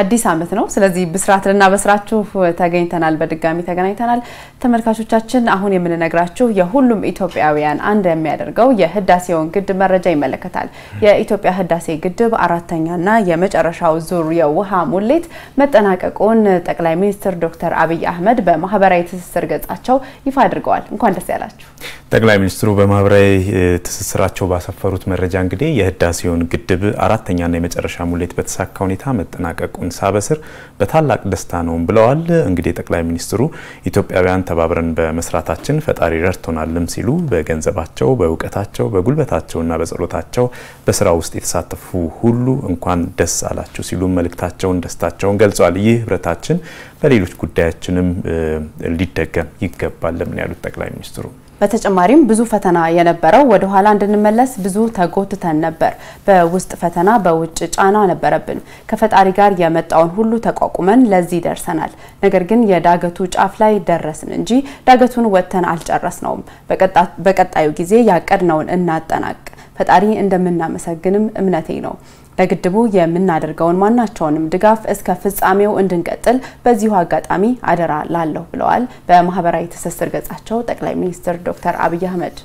አዲስ አመት ነው። ስለዚህ ብስራት ልናበስራችሁ ተገኝተናል፣ በድጋሚ ተገናኝተናል። ተመልካቾቻችን አሁን የምንነግራችሁ የሁሉም ኢትዮጵያውያን አንድ የሚያደርገው የህዳሴውን ግድብ መረጃ ይመለከታል። የኢትዮጵያ ህዳሴ ግድብ አራተኛና የመጨረሻው ዙር የውሃ ሙሌት መጠናቀቁን ጠቅላይ ሚኒስትር ዶክተር አብይ አህመድ በማህበራዊ ትስስር ገጻቸው ይፋ አድርገዋል። እንኳን ደስ ያላችሁ። ጠቅላይ ሚኒስትሩ በማህበራዊ ትስስራቸው ባሰፈሩት መረጃ እንግዲህ የህዳሴውን ግድብ አራተኛና የመጨረሻ ሙሌት በተሳካ ሁኔታ መጠናቀቁን ሳበስር በታላቅ ደስታ ነውም ብለዋል። እንግዲህ ጠቅላይ ሚኒስትሩ ኢትዮጵያውያን ተባብረን በመስራታችን ፈጣሪ ረድቶናልም ሲሉ በገንዘባቸው፣ በእውቀታቸው፣ በጉልበታቸውና በጸሎታቸው በስራ ውስጥ የተሳተፉ ሁሉ እንኳን ደስ አላችሁ ሲሉ መልእክታቸውን፣ ደስታቸውን ገልጿል። ይህ ህብረታችን በሌሎች ጉዳያችንም ሊደገም ይገባል ለምን ያሉት ጠቅላይ ሚኒስትሩ በተጨማ በተጨማሪም ብዙ ፈተና የነበረው ወደ ኋላ እንድንመለስ ብዙ ተጎትተን ነበር። በውስጥ ፈተና፣ በውጭ ጫና ነበረብን። ከፈጣሪ ጋር የመጣውን ሁሉ ተቋቁመን ለዚህ ደርሰናል። ነገር ግን የዳገቱ ጫፍ ላይ ደረስን እንጂ ዳገቱን ወጥተን አልጨረስ ነውም። በቀጣዩ ጊዜ ያቀድነውን እናጠናቅ። ፈጣሪ እንደምናመሰግንም እምነቴ ነው። ለግድቡ የምናደርገውን ማናቸውንም ድጋፍ እስከ ፍጻሜው እንድንቀጥል በዚሁ አጋጣሚ አደራ ላለሁ ብለዋል። በማህበራዊ ትስስር ገጻቸው ጠቅላይ ሚኒስትር ዶክተር አብይ አህመድ